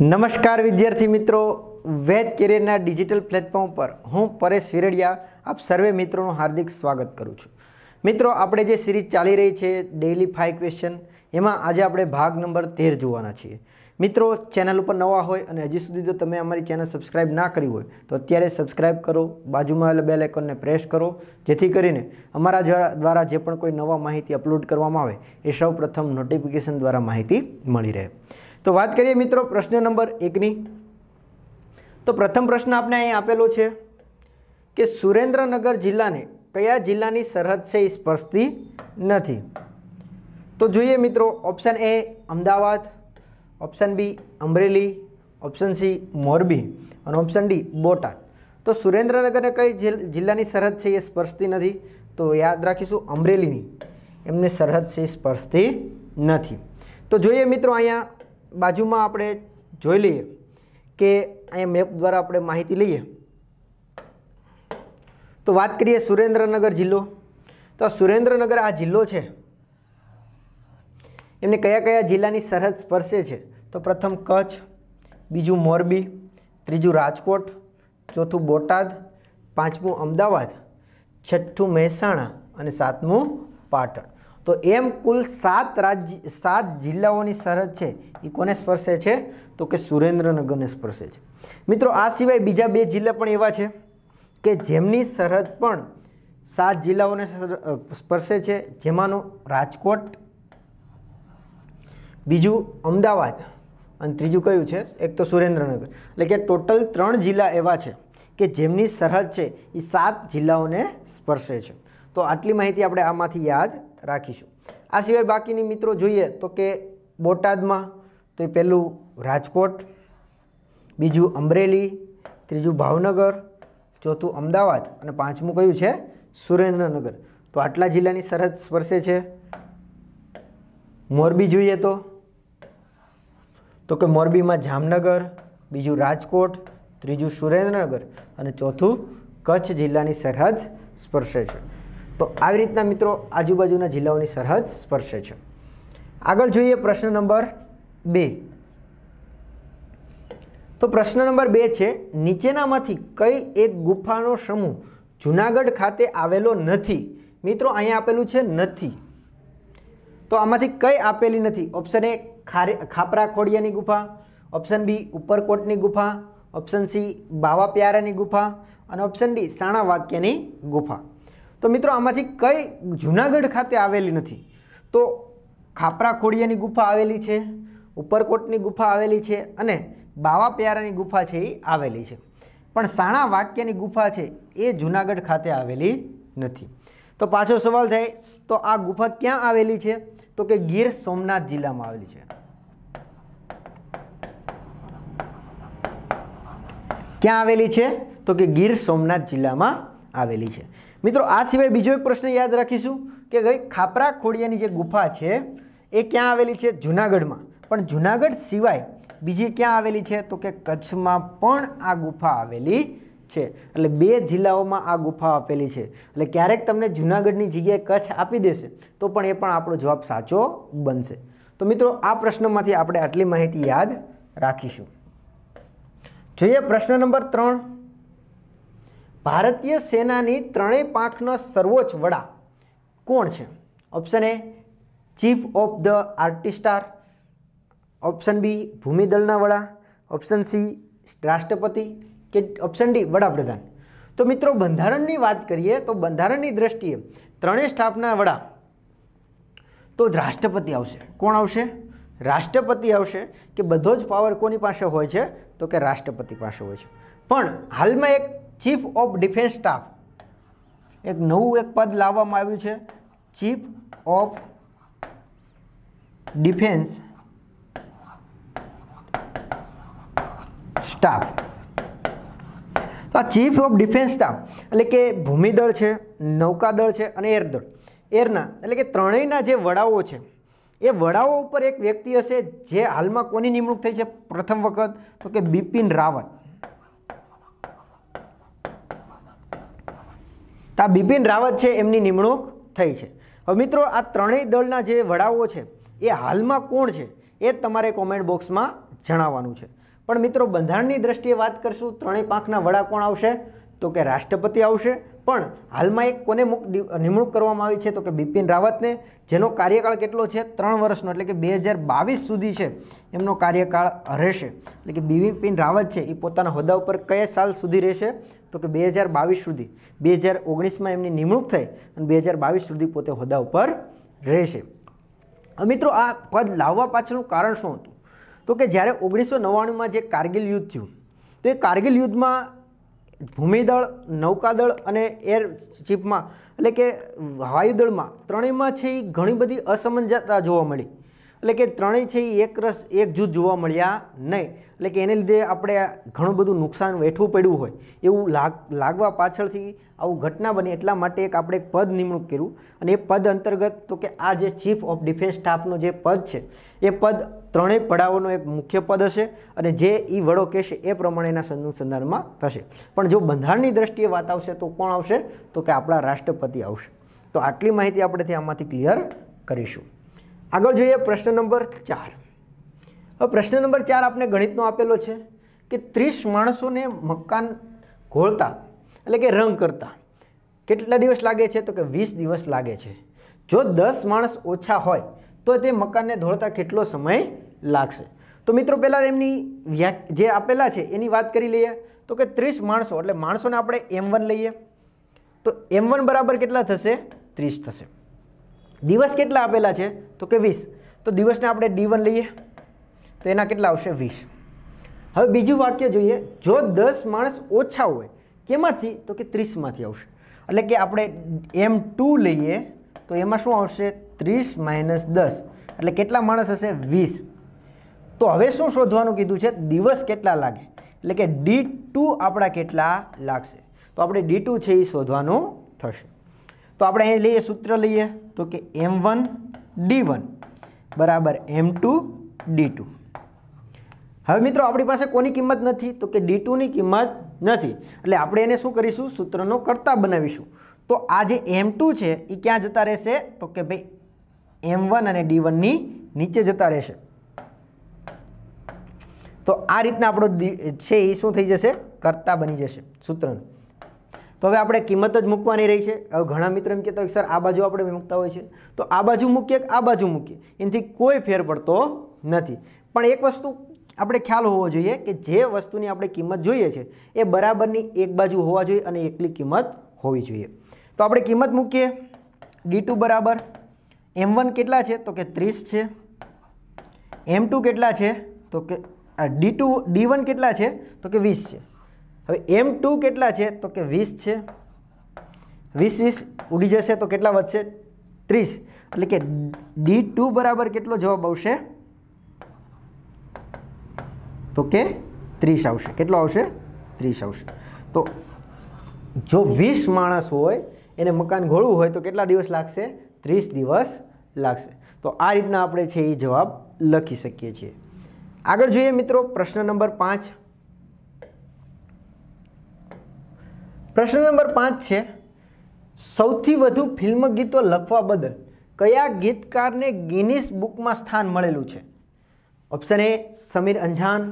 નમસ્કાર વિદ્યાર્થી મિત્રો વેદ કેરિયરના ડિજિટલ પ્લેટફોર્મ પર હું પરેશ વિરડિયા આપ સર્વે મિત્રોનું હાર્દિક સ્વાગત કરું છું મિત્રો આપણે જે સિરીઝ ચાલી રહી છે ડેઇલી ફાઇવ ક્વેશ્ચન એમાં આજે આપણે ભાગ નંબર તેર જોવાના છીએ મિત્રો ચેનલ ઉપર નવા હોય અને હજી સુધી જો તમે અમારી ચેનલ સબસ્ક્રાઇબ ના કરી હોય તો અત્યારે સબસ્ક્રાઇબ કરો બાજુમાં આવેલા બેલ આઇકોનને પ્રેસ કરો જેથી કરીને અમારા દ્વારા જે પણ કોઈ નવા માહિતી અપલોડ કરવામાં આવે એ સૌ પ્રથમ નોટિફિકેશન દ્વારા માહિતી મળી રહે તો વાત કરીએ મિત્રો પ્રશ્ન નંબર એકની તો પ્રથમ પ્રશ્ન આપણે અહીં આપેલો છે કે સુરેન્દ્રનગર જિલ્લાને કયા જિલ્લાની સરહદ છે એ સ્પર્શતી નથી તો જોઈએ મિત્રો option A Ahmedabad option B Amreli option C Morbi અને ઓપ્શન ડી બોટાદ તો સુરેન્દ્રનગરને કઈ જિલ્લાની સરહદ છે એ સ્પર્શતી નથી તો યાદ રાખીશું અમરેલીની એમને સરહદ છે સ્પર્શતી નથી તો જોઈએ મિત્રો અહીંયા બાજુમાં આપણે જોઈ લઈએ કે અહીંયા મેપ દ્વારા આપણે માહિતી લઈએ તો વાત કરીએ સુરેન્દ્રનગર જિલ્લો તો સુરેન્દ્રનગર આ જિલ્લો છે એમને કયા કયા જિલ્લાની સરહદ સ્પર્શે છે તો પ્રથમ કચ્છ બીજું મોરબી ત્રીજું રાજકોટ ચોથું બોટાદ પાંચમું અમદાવાદ છઠ્ઠું મહેસાણા અને સાતમું પાટણ તો એમ કુલ સાત રાજ્ય સાત જિલ્લાઓની સરહદ છે એ કોને સ્પર્શે છે તો કે સુરેન્દ્રનગરને સ્પર્શે છે મિત્રો આ સિવાય બીજા બે જિલ્લા પણ એવા છે કે જેમની સરહદ પણ સાત જિલ્લાઓને સ્પર્શે છે જેમાંનું રાજકોટ બીજું અમદાવાદ અને ત્રીજું કયું છે એક તો સુરેન્દ્રનગર એટલે કે ટોટલ ત્રણ જિલ્લા એવા છે કે જેમની સરહદ છે એ સાત જિલ્લાઓને સ્પર્શે છે તો આટલી માહિતી આપણે આમાંથી યાદ રાખીશું આ સિવાય બાકીની મિત્રો જોઈએ તો કે બોટાદમાં તો એ પહેલું રાજકોટ બીજું અમરેલી ત્રીજું ભાવનગર ચોથું અમદાવાદ અને પાંચમું કયું છે સુરેન્દ્રનગર તો આટલા જિલ્લાની સરહદ સ્પર્શે છે મોરબી જોઈએ તો તો કે મોરબીમાં જામનગર બીજું રાજકોટ ત્રીજું સુરેન્દ્રનગર અને ચોથું કચ્છ જિલ્લાની સરહદ સ્પર્શે છે તો આવી રીતના મિત્રો આજુબાજુના જિલ્લાઓની સરહદ સ્પર્શે છે આગળ જોઈએ પ્રશ્ન નંબર બે તો પ્રશ્ન નંબર બે છે નીચેનામાંથી કઈ એક ગુફાનો સમૂહ જુનાગઢ ખાતે આવેલો નથી મિત્રો અહીંયા આપેલું છે નથી તો આમાંથી કઈ આપેલી નથી ઓપ્શન એ ખાપરા ખોડિયાની ગુફા ઓપ્શન બી ઉપરકોટની ગુફા ઓપ્શન સી બાવા પ્યારાની ગુફા અને ઓપ્શન ડી સાણા વાક્યની ગુફા તો મિત્રો આમાંથી કઈ જૂનાગઢ ખાતે આવેલી નથી તો ખાપરા ખોડિયાની ગુફા આવેલી છે ઉપરકોટની ગુફા આવેલી છે અને બાવા પ્યારાની ગુફા છે એ આવેલી છે પણ સાણા વાક્યની ગુફા છે એ જૂનાગઢ ખાતે આવેલી નથી તો પાછો સવાલ થાય તો આ ગુફા ક્યાં આવેલી છે તો કે ગીર સોમનાથ જિલ્લામાં આવેલી છે ક્યાં આવેલી છે તો કે ગીર સોમનાથ જિલ્લામાં આવેલી છે મિત્રો આ સિવાય બીજો એક પ્રશ્ન યાદ રાખીશું કે ભાઈ ખાપરા ખોડિયાની જે ગુફા છે એ ક્યાં આવેલી છે જુનાગઢમાં પણ જુનાગઢ સિવાય બીજી ક્યાં આવેલી છે તો કે કચ્છમાં પણ આ ગુફા આવેલી છે એટલે બે જિલ્લાઓમાં આ ગુફા આપેલી છે એટલે ક્યારેક તમને જુનાગઢની જગ્યાએ કચ્છ આપી દેશે તો પણ એ પણ આપણો જવાબ સાચો બનશે તો મિત્રો આ પ્રશ્નમાંથી આપણે આટલી માહિતી યાદ રાખીશું જોઈએ પ્રશ્ન નંબર ત્રણ ભારતીય સેનાની ત્રણેય પાંખનો સર્વોચ્ચ વડા કોણ છે option A chief of the આર્ટિસ્ટાર ઓપ્શન બી ભૂમિદળના વડા ઓપ્શન સી રાષ્ટ્રપતિ કે ઓપ્શન ડી વડાપ્રધાન તો મિત્રો બંધારણની વાત કરીએ તો બંધારણની દ્રષ્ટિએ ત્રણેય સ્ટાફના વડા તો રાષ્ટ્રપતિ આવશે કોણ આવશે રાષ્ટ્રપતિ આવશે કે બધો જ પાવર કોની પાસે હોય છે તો કે રાષ્ટ્રપતિ પાસે હોય છે પણ હાલમાં એક ચીફ ઓફ ડિફેન્સ સ્ટાફ એક નવું એક પદ લાવવામાં આવ્યું છે ચીફ ઓફ ડિફેન્સ સ્ટાફ આ ચીફ ઓફ ડિફેન્સ સ્ટાફ એટલે કે ભૂમિદળ છે નૌકાદળ છે અને એરદળ એરના એટલે કે ત્રણેયના જે વડાઓ છે એ વડાઓ ઉપર એક વ્યક્તિ હશે જે હાલમાં કોની નિમણૂક થઈ છે પ્રથમ વખત તો કે બિપિન રાવત તા બિપિન રાવત છે એમની નિમણૂક થઈ છે હવે મિત્રો આ ત્રણેય દળના જે વડાઓ છે એ હાલમાં કોણ છે એ તમારે કોમેન્ટ બોક્સમાં જણાવવાનું છે પણ મિત્રો બંધારણની દ્રષ્ટિએ વાત કરશું ત્રણેય પાંખના વડા કોણ આવશે તો કે રાષ્ટ્રપતિ આવશે પણ હાલમાં એક કોને મુક નિમણૂક કરવામાં આવી છે તો કે બિપિન રાવતને જેનો કાર્યકાળ કેટલો છે ત્રણ વર્ષનો એટલે કે બે હજાર બાવીસ સુધી છે એમનો કાર્યકાળ રહેશે એટલે કે બિપિન રાવત છે એ પોતાના હોદ્દા ઉપર કયા સાલ સુધી રહેશે તો કે બે હજાર બાવીસ સુધી બે હજાર ઓગણીસમાં એમની નિમણૂક થઈ અને બે હજાર બાવીસ સુધી પોતે હોદ્દા ઉપર રહેશે મિત્રો આ પદ લાવવા પાછળનું કારણ શું હતું તો કે જ્યારે ઓગણીસો નવ્વાણુંમાં જે કારગિલ યુદ્ધ થયું તો એ કારગિલ યુદ્ધમાં ભૂમિદળ નૌકાદળ અને એર ચીફમાં એટલે કે હવાયુદળમાં ત્રણેયમાં છે એ ઘણી બધી અસમંજસતા જોવા મળી એટલે કે ત્રણેય છે એ એક રસ એક જૂથ જોવા મળ્યા નહીં એટલે કે એને લીધે આપણે ઘણું બધું નુકસાન વેઠવું પડ્યું હોય એવું લાગ લાગવા પાછળથી આવું ઘટના બની એટલા માટે એક આપણે એક પદ નિમણૂક કર્યું અને એ પદ અંતર્ગત તો કે આ જે ચીફ ઓફ ડિફેન્સ સ્ટાફનો જે પદ છે એ પદ ત્રણેય પડાવોનો એક મુખ્ય પદ હશે અને જે એ વડો કહેશે એ પ્રમાણેના અનુસંધાનમાં થશે પણ જો બંધારણની દ્રષ્ટિએ વાત આવશે તો કોણ આવશે તો કે આપણા રાષ્ટ્રપતિ આવશે તો આટલી માહિતી આપણે આમાંથી ક્લિયર કરીશું આગળ જોઈએ પ્રશ્ન નંબર ચાર હવે પ્રશ્ન નંબર ચાર આપણે ગણિતનો આપેલો છે કે ત્રીસ માણસોને મકાન ઘોળતા એટલે કે રંગ કરતા કેટલા દિવસ લાગે છે તો કે વીસ દિવસ લાગે છે જો દસ માણસ ઓછા હોય તો તે મકાનને ધોળતા કેટલો સમય લાગશે તો મિત્રો પહેલાં એમની વ્યા જે આપેલા છે એની વાત કરી લઈએ તો કે ત્રીસ માણસો એટલે માણસોને આપણે એમ વન લઈએ તો એમ વન બરાબર કેટલા થશે ત્રીસ થશે દિવસ કેટલા આપેલા છે તો કે વીસ તો દિવસને આપણે ડી વન લઈએ તો એના કેટલા આવશે વીસ હવે બીજું વાક્ય જોઈએ જો દસ માણસ ઓછા હોય કેમાંથી તો કે ત્રીસમાંથી આવશે એટલે કે આપણે એમ ટુ લઈએ તો એમાં શું આવશે ત્રીસ માઇનસ દસ એટલે કેટલા માણસ હશે વીસ તો હવે શું શોધવાનું કીધું છે દિવસ કેટલા લાગે એટલે કે ડી ટુ આપણા કેટલા લાગશે તો આપણે ડી ટુ છે એ શોધવાનું થશે તો આપણે અહીં લઈએ સૂત્ર લઈએ તો કે એમ વન ડી વન બરાબર એમ ટુ ડી ટુ હવે મિત્રો આપણી પાસે કોની કિંમત નથી તો કે ડી ટુની કિંમત નથી એટલે આપણે એને શું કરીશું સૂત્રનો કરતા બનાવીશું તો આ જે એમ ટુ છે એ ક્યાં જતા રહેશે તો કે ભાઈ એમ વન અને ડી વનની નીચે જતા રહેશે તો આ રીતના આપણો છે એ શું થઈ જશે કરતા બની જશે સૂત્રનું તો હવે આપણે કિંમત જ મૂકવાની રહી છે હવે ઘણા મિત્રો એમ કહેતા હોય સર આ બાજુ આપણે મૂકતા હોય છે તો આ બાજુ મૂકીએ કે આ બાજુ મૂકીએ એનાથી કોઈ ફેર પડતો નથી પણ એક વસ્તુ આપણે ખ્યાલ હોવો જોઈએ કે જે વસ્તુની આપણે કિંમત જોઈએ છે એ બરાબરની એક બાજુ હોવા જોઈએ અને એકલી કિંમત હોવી જોઈએ તો આપણે કિંમત મૂકીએ ડી બરાબર એમ કેટલા છે તો કે ત્રીસ છે એમ કેટલા છે તો કે ડી ટુ કેટલા છે તો કે વીસ છે હવે એમ ટુ કેટલા છે તો કે વીસ છે વીસ વીસ ઉડી જશે તો કેટલા વધશે ત્રીસ એટલે કે ડી ટુ બરાબર કેટલો જવાબ આવશે તો કે ત્રીસ આવશે કેટલો આવશે ત્રીસ આવશે તો જો વીસ માણસ હોય એને મકાન ઘોળવું હોય તો કેટલા દિવસ લાગશે ત્રીસ દિવસ લાગશે તો આ રીતના આપણે છે એ જવાબ લખી શકીએ છીએ આગળ જોઈએ મિત્રો પ્રશ્ન નંબર પાંચ પ્રશ્ન નંબર પાંચ છે સૌથી વધુ ફિલ્મ ગીતો લખવા બદલ કયા ગીતકારને ગિનિસ બુકમાં સ્થાન મળેલું છે option A Sameer Anjaan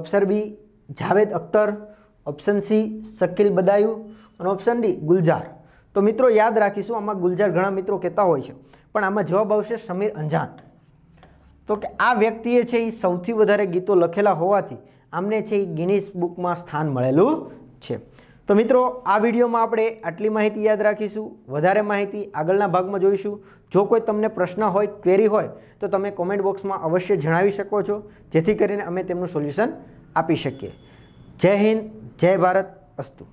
option B Javed Akhtar option C Shakeel Badayu અને ઓપ્શન ડી ગુલજાર તો મિત્રો યાદ રાખીશું આમાં ગુલજાર ઘણા મિત્રો કહેતા હોય છે પણ આમાં જવાબ આવશે સમીર અંજાન તો કે આ વ્યક્તિએ છે એ સૌથી વધારે ગીતો લખેલા હોવાથી આમને છે એ ગિનિસ બુકમાં સ્થાન મળેલું છે તો મિત્રો આ વિડીયોમાં આપણે આટલી માહિતી યાદ રાખીશું વધારે માહિતી આગળના ભાગમાં જોઈશું જો કોઈ તમને પ્રશ્ન હોય ક્વેરી હોય તો તમે કોમેન્ટ બોક્સમાં અવશ્ય જણાવી શકો છો જેથી કરીને અમે તેમનું સોલ્યુશન આપી શકીએ જય હિન્દ જય ભારત અસ્તુ